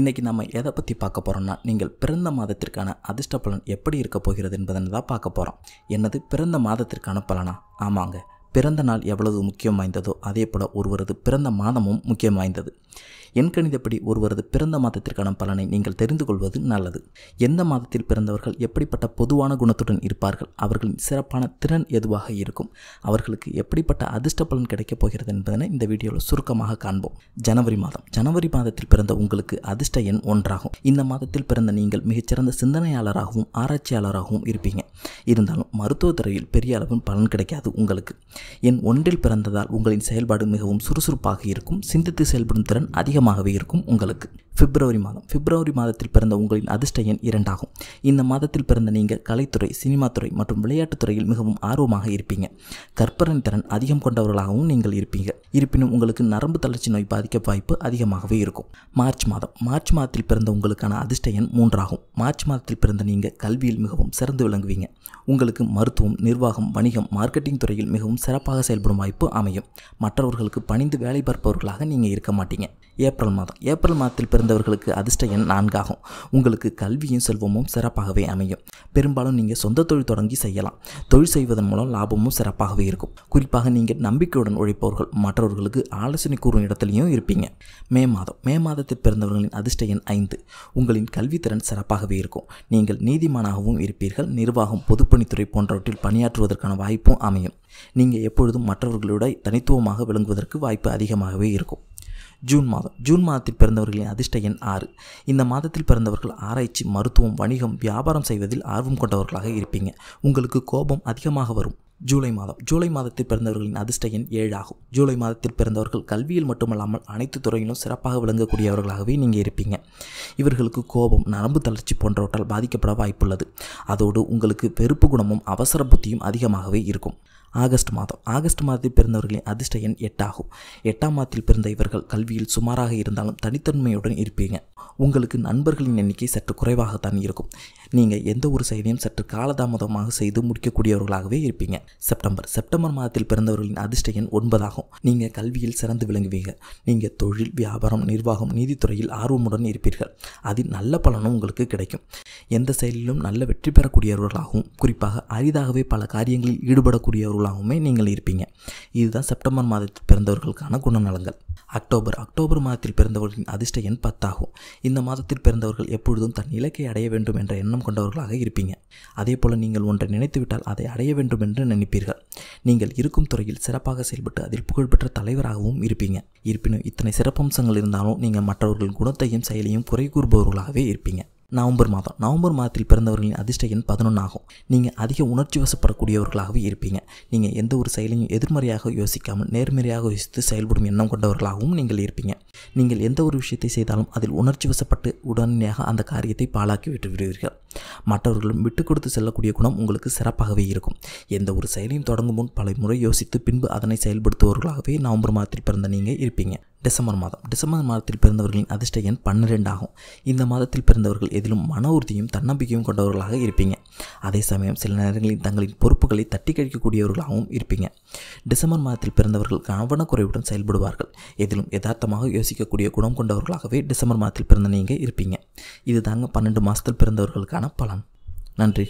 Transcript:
இன்றைக்கி நம்ம எதை பற்றி பார்க்க போகிறோம்னா நீங்கள் பிறந்த மாதத்திற்கான அதிர்ஷ்ட பலன் எப்படி இருக்க போகிறது என்பதை தான் பார்க்க போகிறோம் என்னது பிறந்த மாதத்திற்கான பலனா ஆமாங்க பிறந்த நாள் எவ்வளவு முக்கியம் வாய்ந்ததோ அதே போல் ஒருவரது பிறந்த மாதமும் முக்கியம் வாய்ந்தது எண்கணிதப்படி ஒருவரது பிறந்த மாதத்திற்கான பலனை நீங்கள் தெரிந்து கொள்வது நல்லது எந்த மாதத்தில் பிறந்தவர்கள் எப்படிப்பட்ட பொதுவான குணத்துடன் இருப்பார்கள் அவர்களின் சிறப்பான திறன் எதுவாக இருக்கும் அவர்களுக்கு எப்படிப்பட்ட அதிர்ஷ்ட பலன் கிடைக்கப் போகிறது என்பதனை இந்த வீடியோவில் சுருக்கமாக காண்போம் ஜனவரி மாதம் ஜனவரி மாதத்தில் பிறந்த உங்களுக்கு அதிர்ஷ்ட எண் ஒன்றாகும் இந்த மாதத்தில் பிறந்த நீங்கள் மிகச்சிறந்த சிந்தனையாளராகவும் ஆராய்ச்சியாளராகவும் இருப்பீங்க இருந்தாலும் மருத்துவத்துறையில் துறையில் பெரிய அளவில் பலன் கிடைக்காது உங்களுக்கு என் ஒன்றில் பிறந்ததால் உங்களின் செயல்பாடு மிகவும் சுறுசுறுப்பாக இருக்கும் சிந்தித்து செயல்படும் திறன் அதிகமாகவே இருக்கும் உங்களுக்கு பிப்ரவரி மாதம் பிப்ரவரி மாதத்தில் பிறந்த உங்களின் அதிர்ஷ்ட எண் இரண்டாகும் இந்த மாதத்தில் பிறந்த நீங்கள் கலைத்துறை சினிமாத்துறை மற்றும் விளையாட்டுத் துறையில் மிகவும் ஆர்வமாக இருப்பீங்க கற்பனை திறன் அதிகம் கொண்டவர்களாகவும் நீங்கள் இருப்பீங்க இருப்பினும் உங்களுக்கு நரம்பு தளர்ச்சி நோய் பாதிக்க வாய்ப்பு அதிகமாகவே இருக்கும் மார்ச் மாதம் மார்ச் மாதத்தில் பிறந்த உங்களுக்கான அதிர்ஷ்ட எண் மூன்றாகும் மார்ச் மாதத்தில் பிறந்த நீங்கள் கல்வியில் மிகவும் சிறந்து விளங்குவீங்க உங்களுக்கு மருத்துவம் நிர்வாகம் வணிகம் மார்க்கெட்டிங் துறையில் மிகவும் சிறப்பாக செயல்படும் வாய்ப்பு அமையும் மற்றவர்களுக்கு பணிந்து வேலை பார்ப்பவர்களாக நீங்கள் இருக்க மாட்டீங்க ஏப்ரல் மாதம் ஏப்ரல் மாதத்தில் பிறந்த இருந்தவர்களுக்கு அதிர்ஷ்ட எண் நான்காகும் உங்களுக்கு கல்வியும் செல்வமும் சிறப்பாகவே அமையும் பெரும்பாலும் நீங்கள் சொந்த தொழில் தொடங்கி செய்யலாம் தொழில் செய்வதன் மூலம் லாபமும் சிறப்பாகவே இருக்கும் குறிப்பாக நீங்கள் நம்பிக்கையுடன் உழைப்பவர்கள் மற்றவர்களுக்கு ஆலோசனை கூறும் இடத்துலையும் இருப்பீங்க மே மாதம் மே மாதத்தில் பிறந்தவர்களின் அதிர்ஷ்ட எண் ஐந்து உங்களின் கல்வித்திறன் சிறப்பாகவே இருக்கும் நீங்கள் நீதிமானாகவும் இருப்பீர்கள் நிர்வாகம் பொதுப்பணித்துறை போன்றவற்றில் பணியாற்றுவதற்கான வாய்ப்பும் அமையும் நீங்கள் எப்பொழுதும் மற்றவர்களுடைய தனித்துவமாக விளங்குவதற்கு வாய்ப்பு அதிகமாகவே இருக்கும் ஜூன் மாதம் ஜூன் மாதத்தில் பிறந்தவர்களின் அதிர்ஷ்ட எண் ஆறு இந்த மாதத்தில் பிறந்தவர்கள் ஆராய்ச்சி மருத்துவம் வணிகம் வியாபாரம் செய்வதில் ஆர்வம் கொண்டவர்களாக இருப்பீங்க உங்களுக்கு கோபம் அதிகமாக வரும் ஜூலை மாதம் ஜூலை மாதத்தில் பிறந்தவர்களின் அதிர்ஷ்ட எண் ஆகும் ஜூலை மாதத்தில் பிறந்தவர்கள் கல்வியில் மட்டுமல்லாமல் அனைத்து துறையிலும் சிறப்பாக விளங்கக்கூடியவர்களாகவே நீங்கள் இருப்பீங்க இவர்களுக்கு கோபம் நரம்பு தளர்ச்சி போன்றவற்றால் பாதிக்கப்பட வாய்ப்புள்ளது அதோடு உங்களுக்கு பெருப்பு குணமும் அவசர புத்தியும் அதிகமாகவே இருக்கும் ஆகஸ்ட் மாதம் ஆகஸ்ட் மாதத்தில் பிறந்தவர்களின் அதிர்ஷ்ட எண் எட்டாகும் எட்டாம் மாதத்தில் பிறந்த இவர்கள் கல்வியில் சுமாராக இருந்தாலும் தனித்தன்மையுடன் இருப்பீங்க உங்களுக்கு நண்பர்களின் எண்ணிக்கை சற்று குறைவாகத்தான் இருக்கும் நீங்கள் எந்த ஒரு செயலையும் சற்று காலதாமதமாக செய்து முடிக்கக்கூடியவர்களாகவே இருப்பீங்க செப்டம்பர் செப்டம்பர் மாதத்தில் பிறந்தவர்களின் அதிர்ஷ்ட எண் ஒன்பதாகும் நீங்கள் கல்வியில் சிறந்து விளங்குவீங்க நீங்கள் தொழில் வியாபாரம் நிர்வாகம் நீதித்துறையில் ஆர்வமுடன் இருப்பீர்கள் அதில் நல்ல பலனும் உங்களுக்கு கிடைக்கும் எந்த செயலிலும் நல்ல வெற்றி பெறக்கூடியவர்களாகவும் குறிப்பாக அரிதாகவே பல காரியங்களில் ஈடுபடக்கூடியவர்கள் பொருளாகவுமே நீங்கள் இருப்பீங்க இதுதான் செப்டம்பர் மாதத்தில் பிறந்தவர்களுக்கான குணநலங்கள் அக்டோபர் அக்டோபர் மாதத்தில் பிறந்தவர்களின் அதிர்ஷ்ட எண் பத்தாகும் இந்த மாதத்தில் பிறந்தவர்கள் எப்பொழுதும் தன் இலக்கை அடைய வேண்டும் என்ற எண்ணம் கொண்டவர்களாக இருப்பீங்க அதே போல் நீங்கள் ஒன்றை நினைத்துவிட்டால் அதை அடைய வேண்டும் என்று நினைப்பீர்கள் நீங்கள் இருக்கும் துறையில் சிறப்பாக செயல்பட்டு அதில் புகழ்பெற்ற தலைவராகவும் இருப்பீங்க இருப்பினும் இத்தனை சிறப்பம்சங்கள் இருந்தாலும் நீங்கள் மற்றவர்களின் குணத்தையும் செயலையும் குறை கூறுபவர்களாகவே இருப்பீங்க நவம்பர் மாதம் நவம்பர் மாதத்தில் பிறந்தவர்களின் அதிர்ஷ்ட எண் பதினொன்று ஆகும் நீங்கள் அதிக உணர்ச்சி வசப்படக்கூடியவர்களாகவே இருப்பீங்க நீங்கள் எந்த ஒரு செயலையும் எதிர்மறையாக யோசிக்காமல் நேர்மறையாக யோசித்து செயல்படும் எண்ணம் கொண்டவர்களாகவும் நீங்கள் இருப்பீங்க நீங்கள் எந்த ஒரு விஷயத்தை செய்தாலும் அதில் உணர்ச்சி வசப்பட்டு உடனடியாக அந்த காரியத்தை பாழாக்கி விட்டு விடுவீர்கள் மற்றவர்களும் விட்டு கொடுத்து செல்லக்கூடிய குணம் உங்களுக்கு சிறப்பாகவே இருக்கும் எந்த ஒரு செயலையும் தொடங்கும் முன் பல முறை யோசித்து பின்பு அதனை செயல்படுத்துபவர்களாகவே நவம்பர் மாதத்தில் பிறந்த நீங்கள் இருப்பீங்க டிசம்பர் மாதம் டிசம்பர் மாதத்தில் பிறந்தவர்களின் அதிர்ஷ்ட எண் பன்னிரெண்டாகும் ஆகும் இந்த மாதத்தில் பிறந்தவர்கள் எதிலும் மன உறுதியும் தன்னம்பிக்கையும் கொண்டவர்களாக இருப்பீங்க அதே சமயம் சில நேரங்களில் தங்களின் பொறுப்புகளை தட்டி கழிக்கக்கூடியவர்களாகவும் இருப்பீங்க டிசம்பர் மாதத்தில் பிறந்தவர்கள் கவனக்குறைவுடன் செயல்படுவார்கள் எதிலும் யதார்த்தமாக யோசிக்கக்கூடிய குணம் கொண்டவர்களாகவே டிசம்பர் மாதத்தில் பிறந்த நீங்கள் இருப்பீங்க இது தாங்க பன்னெண்டு மாதத்தில் பிறந்தவர்களுக்கான பலன் நன்றி